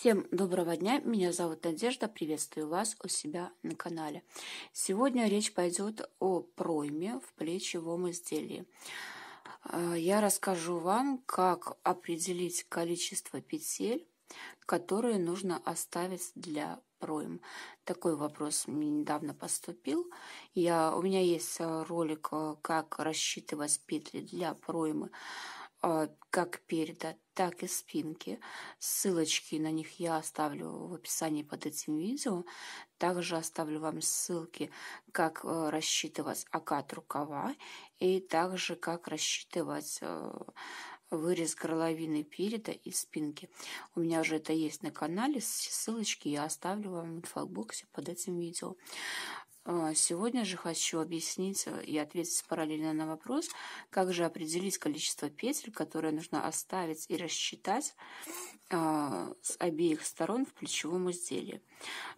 Всем доброго дня, меня зовут Надежда, приветствую вас у себя на канале. Сегодня речь пойдет о пройме в плечевом изделии. А, я расскажу вам, как определить количество петель, которые нужно оставить для пройм. Такой вопрос мне недавно поступил. Я, у меня есть а, ролик, а, как рассчитывать петли для проймы а, как переда, так и спинки. Ссылочки на них я оставлю в описании под этим видео. Также оставлю вам ссылки, как э, рассчитывать окат рукава и также как рассчитывать э, вырез горловины переда и спинки. У меня уже это есть на канале, ссылочки я оставлю вам в инфобоксе под этим видео. А, сегодня же хочу объяснить и ответить параллельно на вопрос, как же определить количество петель, которые нужно оставить и рассчитать а, с обеих сторон в плечевом изделии.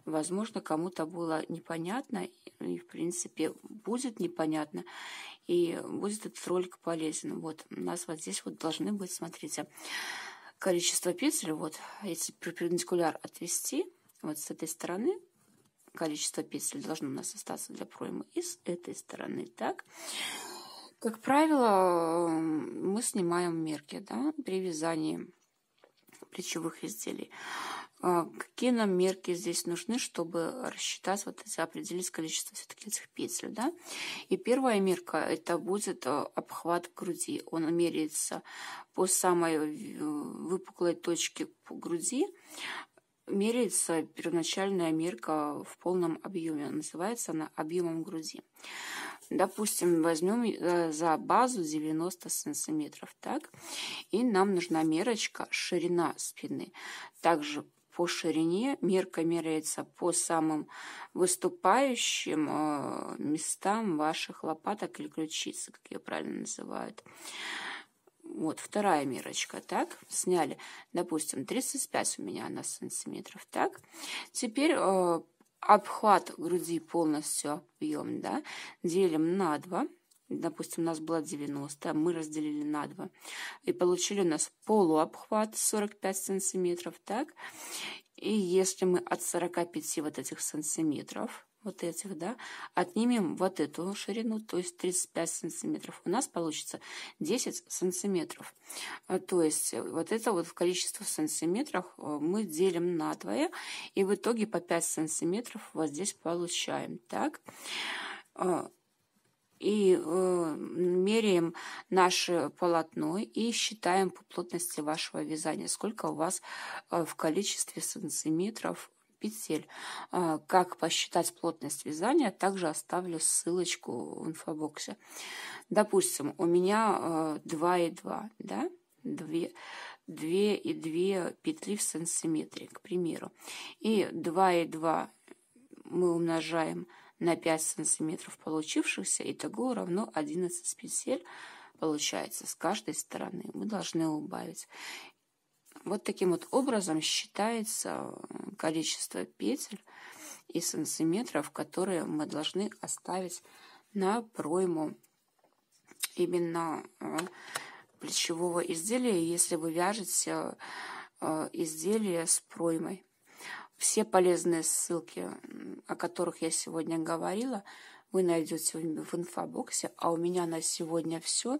Возможно, кому-то было непонятно, и, в принципе, будет непонятно, и будет этот ролик полезен. Вот, у нас вот здесь вот должны быть, смотрите, количество петель, вот, если перпендикуляр отвести, вот с этой стороны – количество петель должно у нас остаться для проймы и с этой стороны. Так, как правило, мы снимаем мерки да, при вязании плечевых изделий. А, какие нам мерки здесь нужны, чтобы рассчитать, вот эти, определить количество все-таки этих петель, да? И первая мерка – это будет а, обхват груди. Он меряется по самой э, выпуклой точке груди меряется первоначальная мерка в полном объеме. Называется она объемом груди. Допустим, возьмем э, за базу 90 сантиметров, так? И нам нужна мерочка ширина спины. Также по ширине мерка меряется по самым выступающим э, местам ваших лопаток или ключиц, как ее правильно называют вот вторая мерочка, так, сняли, допустим, 35 у меня на сантиметров, так. Теперь э, обхват груди полностью объем, да, делим на 2, допустим, у нас было 90, мы разделили на 2, и получили у нас полуобхват 45 сантиметров, так. И если мы от 45 вот этих сантиметров вот этих, да, отнимем вот эту ширину, то есть 35 сантиметров, у нас получится 10 сантиметров. Э, то есть э, вот это вот количество в сантиметрах э, мы делим на двое, и в итоге по 5 сантиметров вот здесь получаем, так. И меряем наше полотно и считаем по плотности вашего вязания, сколько у вас в количестве сантиметров петель. А, как посчитать плотность вязания, также оставлю ссылочку в инфобоксе. Допустим, у меня а, и 2,2, да? 2, 2 и 2 петли в сантиметре, к примеру. И 2 и 2 мы умножаем на 5 сантиметров получившихся, итого равно 11 петель получается с каждой стороны. Мы должны убавить. Вот таким вот образом считается э, количество петель и сантиметров, которые мы должны оставить на пройму именно э, плечевого изделия, если вы вяжете э, изделие с проймой. Все полезные ссылки, о которых я сегодня говорила, вы найдете в инфобоксе. А у меня на сегодня все.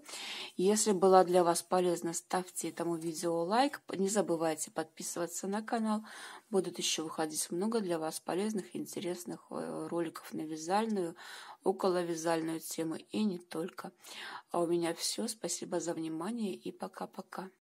Если была для вас полезна, ставьте этому видео лайк. Не забывайте подписываться на канал. Будут еще выходить много для вас полезных и интересных э, роликов на вязальную, около вязальную тему и не только. А у меня все. Спасибо за внимание и пока-пока.